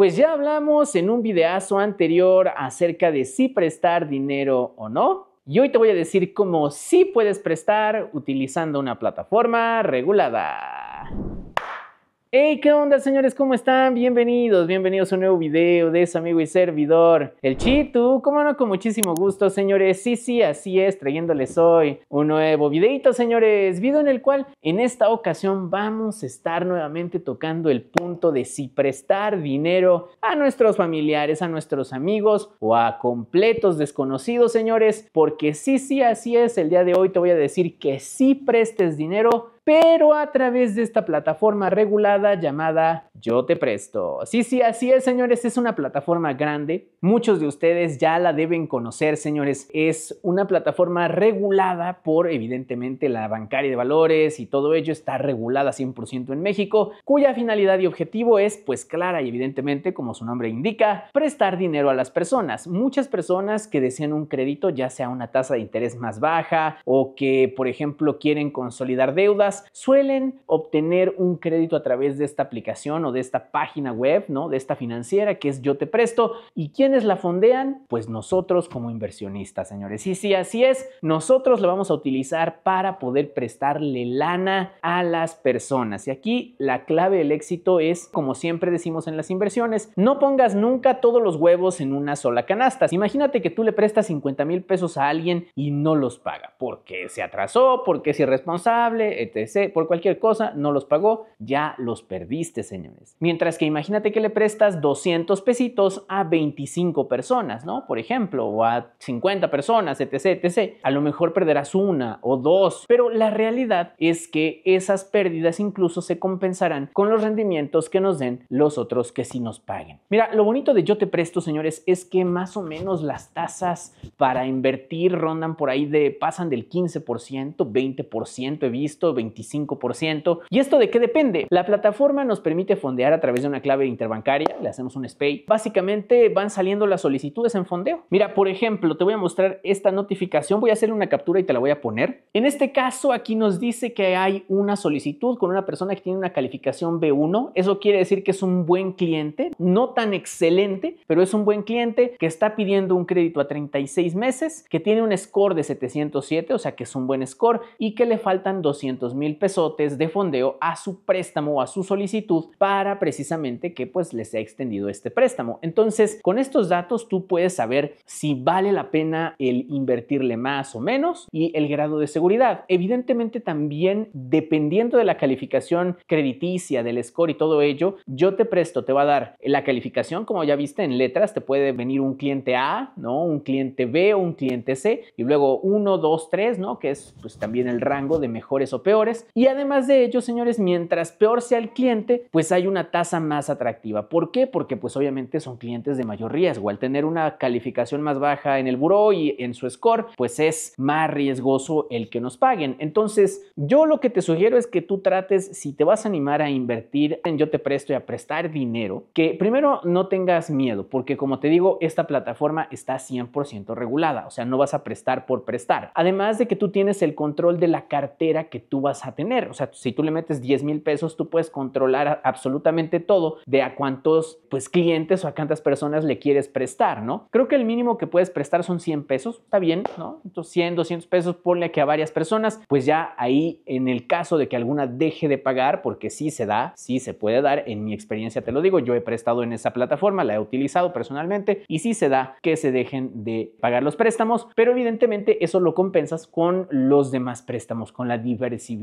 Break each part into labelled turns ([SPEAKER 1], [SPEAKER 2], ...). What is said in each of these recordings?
[SPEAKER 1] Pues ya hablamos en un videazo anterior acerca de si prestar dinero o no. Y hoy te voy a decir cómo sí puedes prestar utilizando una plataforma regulada. Hey, ¿qué onda señores? ¿Cómo están? Bienvenidos, bienvenidos a un nuevo video de su amigo y servidor, el Chitu. ¿Cómo no, con muchísimo gusto señores. Sí, sí, así es, trayéndoles hoy un nuevo videito señores. Video en el cual en esta ocasión vamos a estar nuevamente tocando el punto de si prestar dinero a nuestros familiares, a nuestros amigos o a completos desconocidos señores. Porque sí, sí, así es, el día de hoy te voy a decir que si prestes dinero pero a través de esta plataforma regulada llamada Yo Te Presto. Sí, sí, así es, señores, es una plataforma grande. Muchos de ustedes ya la deben conocer, señores. Es una plataforma regulada por, evidentemente, la bancaria de valores y todo ello está regulada 100% en México, cuya finalidad y objetivo es, pues clara y evidentemente, como su nombre indica, prestar dinero a las personas. Muchas personas que desean un crédito, ya sea una tasa de interés más baja o que, por ejemplo, quieren consolidar deudas, suelen obtener un crédito a través de esta aplicación o de esta página web, ¿no? De esta financiera que es Yo Te Presto. ¿Y quiénes la fondean? Pues nosotros como inversionistas, señores. Y si así es, nosotros lo vamos a utilizar para poder prestarle lana a las personas. Y aquí la clave del éxito es, como siempre decimos en las inversiones, no pongas nunca todos los huevos en una sola canasta. Imagínate que tú le prestas 50 mil pesos a alguien y no los paga porque se atrasó, porque es irresponsable, etc por cualquier cosa, no los pagó, ya los perdiste, señores. Mientras que imagínate que le prestas 200 pesitos a 25 personas, ¿no? Por ejemplo, o a 50 personas, etc, etc. A lo mejor perderás una o dos, pero la realidad es que esas pérdidas incluso se compensarán con los rendimientos que nos den los otros que sí nos paguen. Mira, lo bonito de yo te presto, señores, es que más o menos las tasas para invertir rondan por ahí de pasan del 15%, 20% he visto, 20 ¿Y esto de qué depende? La plataforma nos permite fondear a través de una clave interbancaria, le hacemos un SPAY. Básicamente van saliendo las solicitudes en fondeo. Mira, por ejemplo, te voy a mostrar esta notificación, voy a hacer una captura y te la voy a poner. En este caso, aquí nos dice que hay una solicitud con una persona que tiene una calificación B1. Eso quiere decir que es un buen cliente, no tan excelente, pero es un buen cliente que está pidiendo un crédito a 36 meses, que tiene un score de 707, o sea que es un buen score, y que le faltan 200 mil mil pesotes de fondeo a su préstamo, o a su solicitud, para precisamente que pues les sea extendido este préstamo. Entonces, con estos datos tú puedes saber si vale la pena el invertirle más o menos y el grado de seguridad. Evidentemente también, dependiendo de la calificación crediticia, del score y todo ello, yo te presto, te va a dar la calificación, como ya viste en letras, te puede venir un cliente A, ¿no? Un cliente B o un cliente C, y luego 1, 2, 3, ¿no? Que es pues también el rango de mejores o peores y además de ello, señores, mientras peor sea el cliente, pues hay una tasa más atractiva. ¿Por qué? Porque pues obviamente son clientes de mayor riesgo. Al tener una calificación más baja en el buró y en su score, pues es más riesgoso el que nos paguen. Entonces, yo lo que te sugiero es que tú trates, si te vas a animar a invertir en Yo Te Presto y a prestar dinero, que primero no tengas miedo, porque como te digo, esta plataforma está 100% regulada, o sea, no vas a prestar por prestar. Además de que tú tienes el control de la cartera que tú vas a tener. O sea, si tú le metes 10 mil pesos, tú puedes controlar absolutamente todo de a cuántos pues, clientes o a cuántas personas le quieres prestar, ¿no? Creo que el mínimo que puedes prestar son 100 pesos, está bien, ¿no? Entonces 100, 200 pesos, ponle que a varias personas, pues ya ahí en el caso de que alguna deje de pagar, porque sí se da, sí se puede dar, en mi experiencia te lo digo, yo he prestado en esa plataforma, la he utilizado personalmente y sí se da que se dejen de pagar los préstamos, pero evidentemente eso lo compensas con los demás préstamos, con la diversificación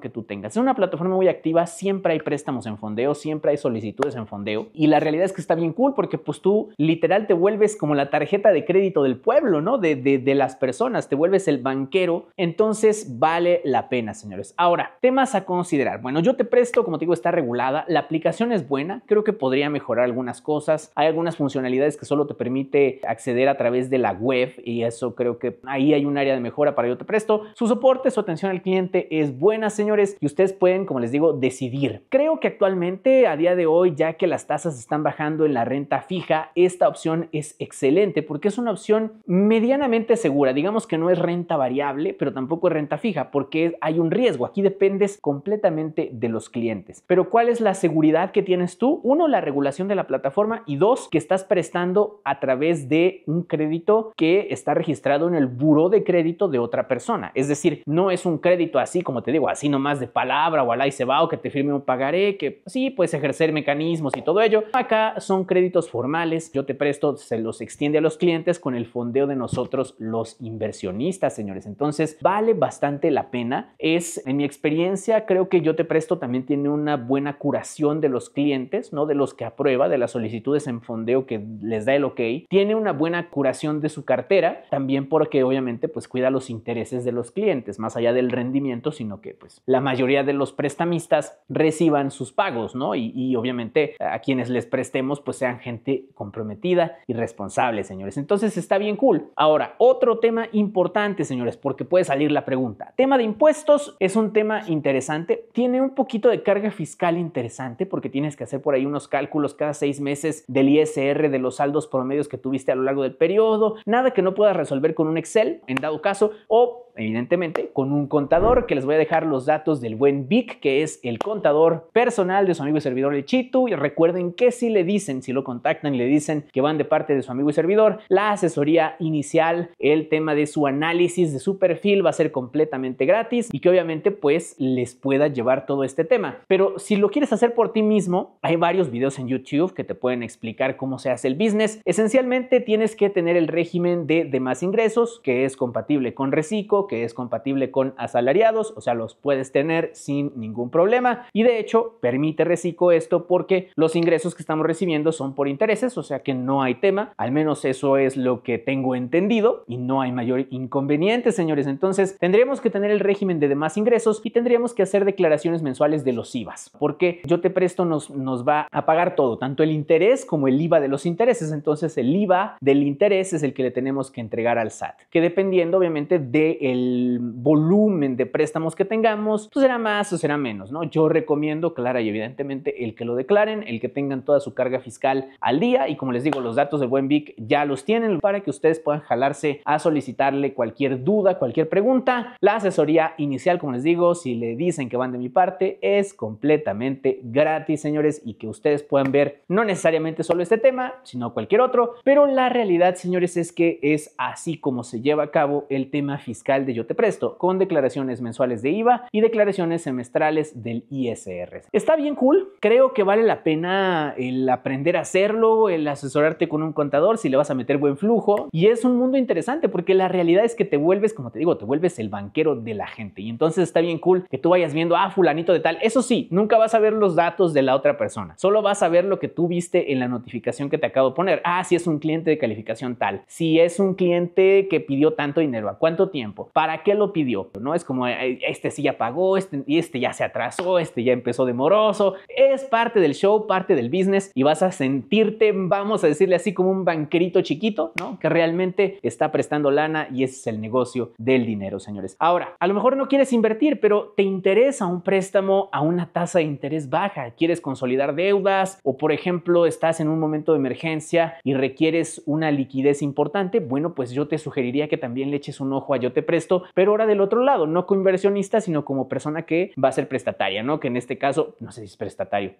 [SPEAKER 1] que tú tengas. Es una plataforma muy activa, siempre hay préstamos en fondeo, siempre hay solicitudes en fondeo y la realidad es que está bien cool porque pues tú literal te vuelves como la tarjeta de crédito del pueblo, ¿no? De, de las personas, te vuelves el banquero, entonces vale la pena, señores. Ahora, temas a considerar. Bueno, yo te presto, como te digo, está regulada, la aplicación es buena, creo que podría mejorar algunas cosas, hay algunas funcionalidades que solo te permite acceder a través de la web y eso creo que ahí hay un área de mejora para yo te presto. Su soporte, su atención al cliente es buena buenas señores, y ustedes pueden, como les digo, decidir. Creo que actualmente, a día de hoy, ya que las tasas están bajando en la renta fija, esta opción es excelente porque es una opción medianamente segura. Digamos que no es renta variable, pero tampoco es renta fija porque hay un riesgo. Aquí dependes completamente de los clientes. Pero ¿cuál es la seguridad que tienes tú? Uno, la regulación de la plataforma y dos, que estás prestando a través de un crédito que está registrado en el buro de crédito de otra persona. Es decir, no es un crédito así como te o así nomás de palabra o al ahí se va o que te firme un pagaré, que sí, puedes ejercer mecanismos y todo ello. Acá son créditos formales, yo te presto, se los extiende a los clientes con el fondeo de nosotros los inversionistas, señores. Entonces, vale bastante la pena. Es, en mi experiencia, creo que yo te presto también tiene una buena curación de los clientes, ¿no? De los que aprueba, de las solicitudes en fondeo que les da el ok. Tiene una buena curación de su cartera, también porque obviamente pues cuida los intereses de los clientes, más allá del rendimiento, sino que pues la mayoría de los prestamistas reciban sus pagos, ¿no? Y, obviamente a quienes les prestemos pues sean gente comprometida y responsable, señores. Entonces está bien cool. Ahora, otro tema importante, señores, porque puede salir la pregunta. Tema de impuestos es un tema interesante. Tiene un poquito de carga fiscal interesante porque tienes que hacer por ahí unos cálculos cada seis meses del ISR, de los saldos promedios que tuviste a lo largo del periodo. Nada que no puedas resolver con un Excel, en dado caso, o evidentemente con un contador que les voy a dejar los datos del buen Vic, que es el contador personal de su amigo y servidor Lechitu. Y recuerden que si le dicen, si lo contactan y le dicen que van de parte de su amigo y servidor, la asesoría inicial, el tema de su análisis de su perfil va a ser completamente gratis y que obviamente pues les pueda llevar todo este tema. Pero si lo quieres hacer por ti mismo, hay varios videos en YouTube que te pueden explicar cómo se hace el business. Esencialmente tienes que tener el régimen de demás ingresos, que es compatible con reciclo, que es compatible con asalariados, o sea, los puedes tener sin ningún problema y de hecho permite reciclo esto porque los ingresos que estamos recibiendo son por intereses, o sea que no hay tema, al menos eso es lo que tengo entendido y no hay mayor inconveniente, señores. Entonces tendríamos que tener el régimen de demás ingresos y tendríamos que hacer declaraciones mensuales de los IVAs, porque yo te presto nos, nos va a pagar todo, tanto el interés como el IVA de los intereses, entonces el IVA del interés es el que le tenemos que entregar al SAT, que dependiendo obviamente del de volumen de préstamos que tengamos, pues será más o será menos, ¿no? Yo recomiendo, clara y evidentemente, el que lo declaren, el que tengan toda su carga fiscal al día y como les digo, los datos de buen Vic ya los tienen para que ustedes puedan jalarse a solicitarle cualquier duda, cualquier pregunta. La asesoría inicial, como les digo, si le dicen que van de mi parte, es completamente gratis, señores, y que ustedes puedan ver no necesariamente solo este tema, sino cualquier otro, pero la realidad, señores, es que es así como se lleva a cabo el tema fiscal de Yo Te Presto, con declaraciones mensuales de y declaraciones semestrales del ISR. Está bien cool, creo que vale la pena el aprender a hacerlo, el asesorarte con un contador si le vas a meter buen flujo y es un mundo interesante porque la realidad es que te vuelves, como te digo, te vuelves el banquero de la gente y entonces está bien cool que tú vayas viendo, ah, fulanito de tal, eso sí, nunca vas a ver los datos de la otra persona, solo vas a ver lo que tú viste en la notificación que te acabo de poner, ah, si es un cliente de calificación tal, si es un cliente que pidió tanto dinero, ¿a cuánto tiempo? ¿Para qué lo pidió? No es como este si este ya pagó, este, este, ya se atrasó, este ya empezó demoroso. Es parte del show, parte del business y vas a sentirte, vamos a decirle así, como un banquerito chiquito, ¿no? Que realmente está prestando lana y ese es el negocio del dinero, señores. Ahora, a lo mejor no quieres invertir, pero te interesa un préstamo a una tasa de interés baja, quieres consolidar deudas o, por ejemplo, estás en un momento de emergencia y requieres una liquidez importante, bueno, pues yo te sugeriría que también le eches un ojo a Yo Te Presto, pero ahora del otro lado, no inversionista sino como persona que va a ser prestataria, Que en este caso, no sé si es prestatario,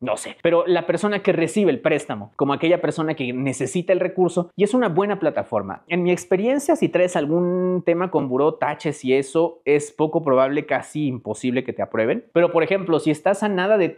[SPEAKER 1] no sé, pero la persona que recibe el préstamo, como aquella persona que necesita el recurso, y es una buena plataforma. En mi experiencia, si traes algún tema con buró, taches y eso, es poco probable, casi imposible que te aprueben. Pero, por ejemplo, si estás a nada de,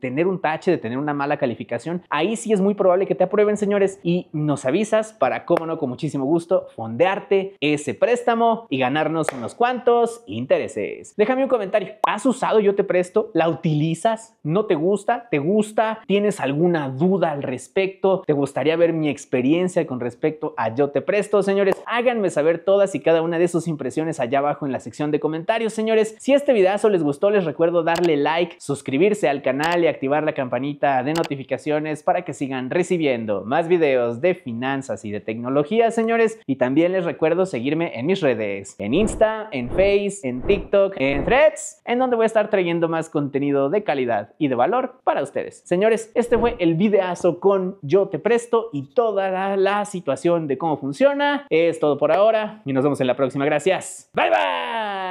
[SPEAKER 1] tener un tache, de tener una mala calificación, ahí sí es muy probable que te aprueben, señores, y nos avisas para, cómo no, con muchísimo gusto, fondearte ese préstamo y ganarnos unos cuantos intereses. Déjame un comentario. ¿Has usado Yo Te Presto? ¿La utilizas? ¿No te gusta? ¿Te gusta? ¿Tienes alguna duda al respecto? ¿Te gustaría ver mi experiencia con respecto a Yo Te Presto? Señores, háganme saber todas y cada una de sus impresiones allá abajo en la sección de comentarios. Señores, si este videazo les gustó, les recuerdo darle like, suscribirse al canal y activar la campanita de notificaciones para que sigan recibiendo más videos de finanzas y de tecnología, señores. Y también les recuerdo seguirme en mis redes, en Insta, en Face, en TikTok, en Threads, en donde voy a estar trayendo más contenido de calidad y de valor para ustedes. Señores, este fue el videazo con Yo Te Presto y toda la, situación de cómo funciona. Es todo por ahora y nos vemos en la próxima. Gracias. Bye bye.